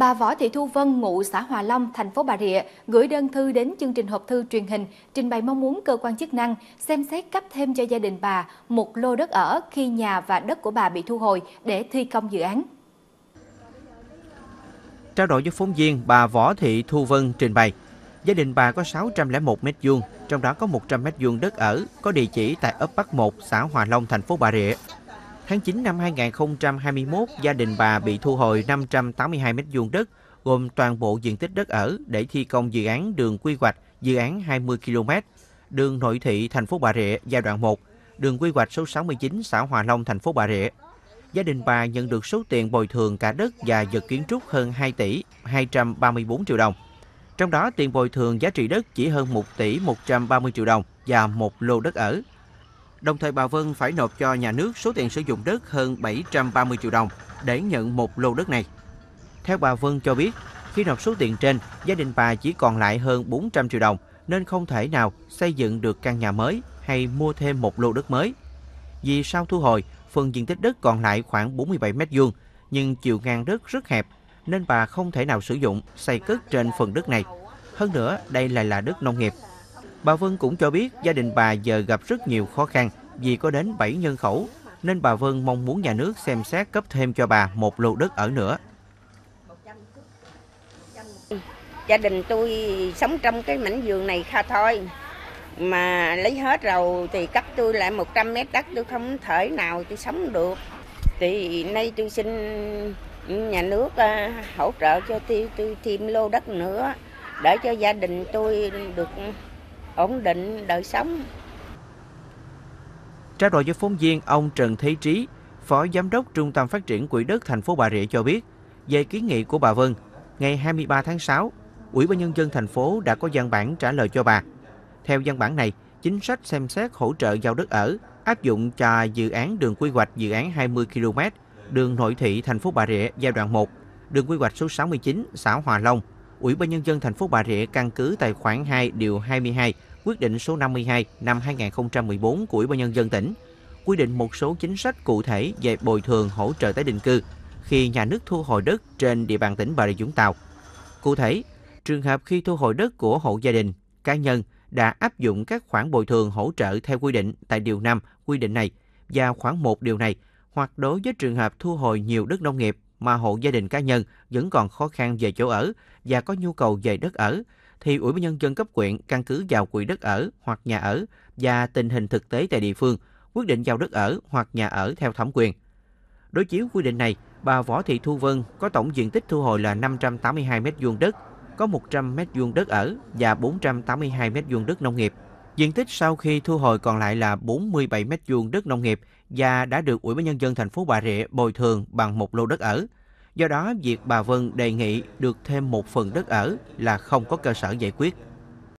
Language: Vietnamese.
Bà Võ Thị Thu Vân, ngụ xã Hòa Long, thành phố Bà Rịa, gửi đơn thư đến chương trình hộp thư truyền hình, trình bày mong muốn cơ quan chức năng xem xét cấp thêm cho gia đình bà một lô đất ở khi nhà và đất của bà bị thu hồi để thi công dự án. Trao đổi với phóng viên, bà Võ Thị Thu Vân trình bày, gia đình bà có 601 mét vuông, trong đó có 100 mét vuông đất ở, có địa chỉ tại ấp Bắc 1, xã Hòa Long, thành phố Bà Rịa. Tháng 9 năm 2021, gia đình bà bị thu hồi 582 m2 đất, gồm toàn bộ diện tích đất ở để thi công dự án đường quy hoạch dự án 20 km, đường nội thị thành phố Bà Rịa giai đoạn 1, đường quy hoạch số 69 xã Hòa Long thành phố Bà Rịa. Gia đình bà nhận được số tiền bồi thường cả đất và vật kiến trúc hơn 2 tỷ 234 triệu đồng. Trong đó tiền bồi thường giá trị đất chỉ hơn 1 tỷ 130 triệu đồng và một lô đất ở. Đồng thời bà Vân phải nộp cho nhà nước số tiền sử dụng đất hơn 730 triệu đồng để nhận một lô đất này. Theo bà Vân cho biết, khi nộp số tiền trên, gia đình bà chỉ còn lại hơn 400 triệu đồng nên không thể nào xây dựng được căn nhà mới hay mua thêm một lô đất mới. Vì sau thu hồi, phần diện tích đất còn lại khoảng 47 mét vuông nhưng chiều ngang đất rất hẹp nên bà không thể nào sử dụng xây cất trên phần đất này. Hơn nữa, đây lại là đất nông nghiệp Bà Vân cũng cho biết gia đình bà giờ gặp rất nhiều khó khăn vì có đến 7 nhân khẩu, nên bà Vân mong muốn nhà nước xem xét cấp thêm cho bà một lô đất ở nữa. Gia đình tôi sống trong cái mảnh vườn này kha thôi, mà lấy hết rồi thì cấp tôi lại 100 mét đất tôi không thể nào tôi sống được. Thì nay tôi xin nhà nước à, hỗ trợ cho tôi, tôi thêm lô đất nữa để cho gia đình tôi được ổn định đời sống. Trao đổi với phóng viên, ông Trần Thế Trí, Phó Giám đốc Trung tâm Phát triển Quỹ đất thành phố Bà Rịa cho biết, về kiến nghị của bà Vân, ngày 23 tháng 6, Ủy ban Nhân dân thành phố đã có văn bản trả lời cho bà. Theo văn bản này, chính sách xem xét hỗ trợ giao đất ở áp dụng cho dự án đường quy hoạch dự án 20 km đường nội thị thành phố Bà Rịa giai đoạn 1, đường quy hoạch số 69 xã Hòa Long. Ủy ban nhân dân thành phố Bà Rịa căn cứ tài khoản 2 điều 22 quyết định số 52 năm 2014 của Ủy ban nhân dân tỉnh quy định một số chính sách cụ thể về bồi thường hỗ trợ tái định cư khi nhà nước thu hồi đất trên địa bàn tỉnh Bà Rịa Vũng Tàu. Cụ thể, trường hợp khi thu hồi đất của hộ gia đình, cá nhân đã áp dụng các khoản bồi thường hỗ trợ theo quy định tại điều 5 quy định này và khoảng 1 điều này hoặc đối với trường hợp thu hồi nhiều đất nông nghiệp mà hộ gia đình cá nhân vẫn còn khó khăn về chỗ ở và có nhu cầu về đất ở, thì Ủy ban Nhân dân cấp quyện căn cứ vào quỹ đất ở hoặc nhà ở và tình hình thực tế tại địa phương quyết định giao đất ở hoặc nhà ở theo thẩm quyền. Đối chiếu quy định này, bà Võ Thị Thu Vân có tổng diện tích thu hồi là 582 m2 đất, có 100 m2 đất ở và 482 m2 đất nông nghiệp. Diện tích sau khi thu hồi còn lại là 47 m2 đất nông nghiệp và đã được Ủy ban nhân dân thành phố Bà Rịa bồi thường bằng một lô đất ở. Do đó, việc bà Vân đề nghị được thêm một phần đất ở là không có cơ sở giải quyết.